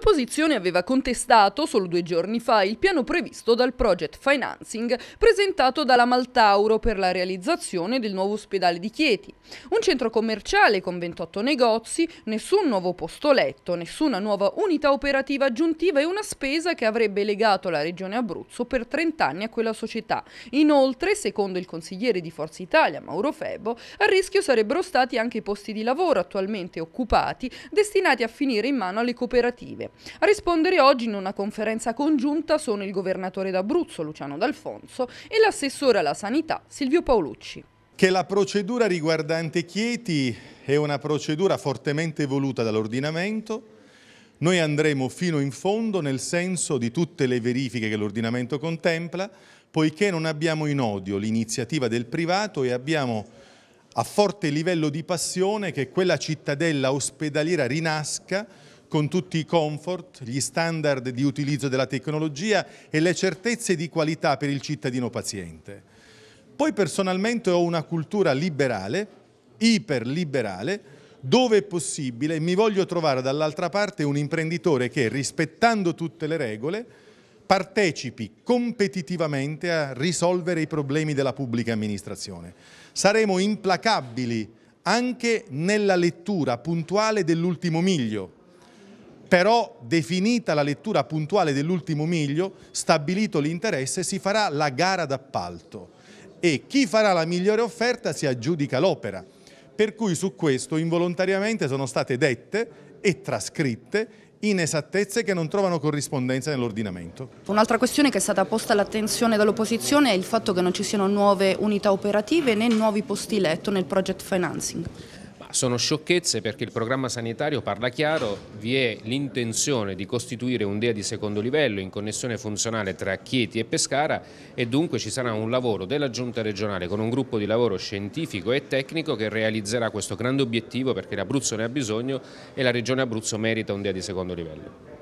L'opposizione aveva contestato solo due giorni fa il piano previsto dal project financing presentato dalla Maltauro per la realizzazione del nuovo ospedale di Chieti. Un centro commerciale con 28 negozi, nessun nuovo posto letto, nessuna nuova unità operativa aggiuntiva e una spesa che avrebbe legato la regione Abruzzo per 30 anni a quella società. Inoltre, secondo il consigliere di Forza Italia, Mauro Febo, a rischio sarebbero stati anche i posti di lavoro attualmente occupati destinati a finire in mano alle cooperative. A rispondere oggi in una conferenza congiunta sono il governatore d'Abruzzo Luciano D'Alfonso e l'assessore alla sanità Silvio Paolucci. Che la procedura riguardante Chieti è una procedura fortemente voluta dall'ordinamento, noi andremo fino in fondo nel senso di tutte le verifiche che l'ordinamento contempla, poiché non abbiamo in odio l'iniziativa del privato e abbiamo a forte livello di passione che quella cittadella ospedaliera rinasca con tutti i comfort, gli standard di utilizzo della tecnologia e le certezze di qualità per il cittadino paziente. Poi personalmente ho una cultura liberale, iperliberale, dove è possibile mi voglio trovare dall'altra parte un imprenditore che rispettando tutte le regole partecipi competitivamente a risolvere i problemi della pubblica amministrazione. Saremo implacabili anche nella lettura puntuale dell'ultimo miglio, però definita la lettura puntuale dell'ultimo miglio, stabilito l'interesse, si farà la gara d'appalto e chi farà la migliore offerta si aggiudica l'opera. Per cui su questo involontariamente sono state dette e trascritte inesattezze che non trovano corrispondenza nell'ordinamento. Un'altra questione che è stata posta all'attenzione dall'opposizione è il fatto che non ci siano nuove unità operative né nuovi posti letto nel project financing sono sciocchezze perché il programma sanitario parla chiaro, vi è l'intenzione di costituire un DEA di secondo livello in connessione funzionale tra Chieti e Pescara e dunque ci sarà un lavoro della Giunta regionale con un gruppo di lavoro scientifico e tecnico che realizzerà questo grande obiettivo perché l'Abruzzo ne ha bisogno e la Regione Abruzzo merita un DEA di secondo livello.